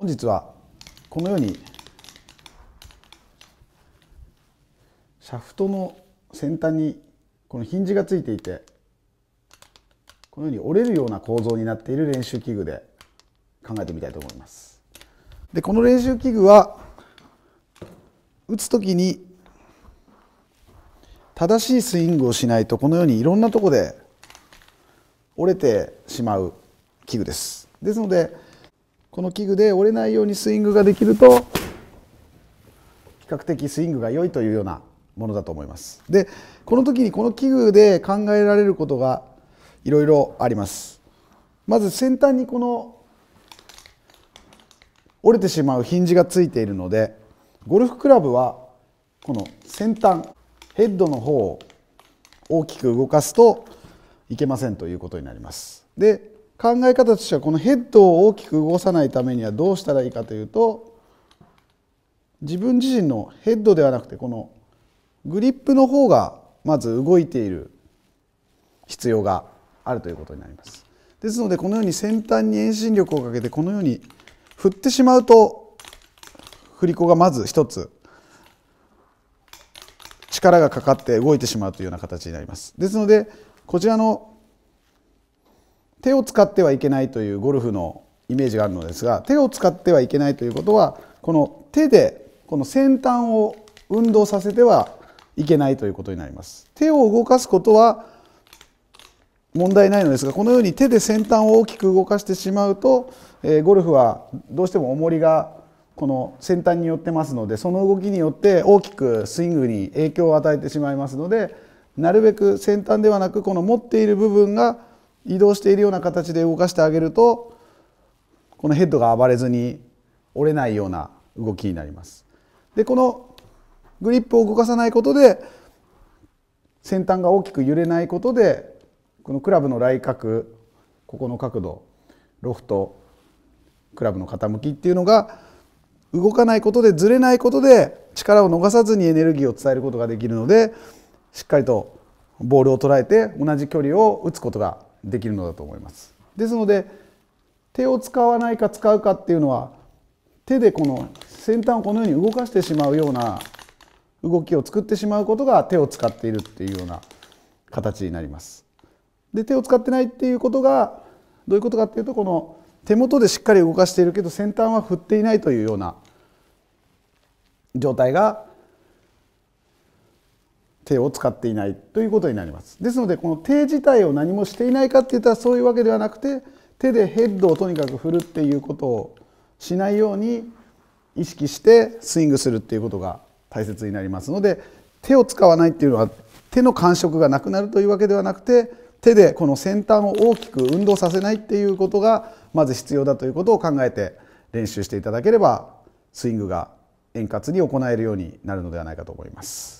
本日はこのようにシャフトの先端にこのヒンジがついていてこのように折れるような構造になっている練習器具で考えてみたいと思います。でこの練習器具は打つ時に正しいスイングをしないとこのようにいろんなとこで折れてしまう器具です。ですのでこの器具で折れないようにスイングができると比較的スイングが良いというようなものだと思います。でこの時にこの器具で考えられることがいろいろあります。まず先端にこの折れてしまうヒンジがついているのでゴルフクラブはこの先端ヘッドの方を大きく動かすといけませんということになります。で考え方としてはこのヘッドを大きく動かさないためにはどうしたらいいかというと自分自身のヘッドではなくてこのグリップの方がまず動いている必要があるということになります。ですのでこのように先端に遠心力をかけてこのように振ってしまうと振り子がまず一つ力がかかって動いてしまうというような形になります。ですのでこちらの手を使ってはいけないというゴルフのイメージがあるのですが手を使ってはいけないということはこの手でこの先端を運動させてはいけないということになります。手を動かすことは問題ないのですがこのように手で先端を大きく動かしてしまうと、えー、ゴルフはどうしても重りがこの先端によってますのでその動きによって大きくスイングに影響を与えてしまいますのでなるべく先端ではなくこの持っている部分が移動しているような形で動かしてあげるとこのヘッドが暴れずに折れないような動きになります。でこのグリップを動かさないことで先端が大きく揺れないことでこのクラブの来角ここの角度ロフトクラブの傾きっていうのが動かないことでずれないことで力を逃さずにエネルギーを伝えることができるのでしっかりとボールを捉えて同じ距離を打つことができるのだと思います。ですので手を使わないか使うかっていうのは手でこの先端をこのように動かしてしまうような動きを作ってしまうことが手を使っているっていうような形になります。で手を使ってないっていうことがどういうことかっていうとこの手元でしっかり動かしているけど先端は振っていないというような状態が手を使っていないということになりますですのでこの手自体を何もしていないかっていったらそういうわけではなくて手でヘッドをとにかく振るっていうことをしないように意識してスイングするっていうことが大切になりますので手を使わないっていうのは手の感触がなくなるというわけではなくて手でこの先端を大きく運動させないっていうことがまず必要だということを考えて練習していただければスイングが円滑に行えるようになるのではないかと思います。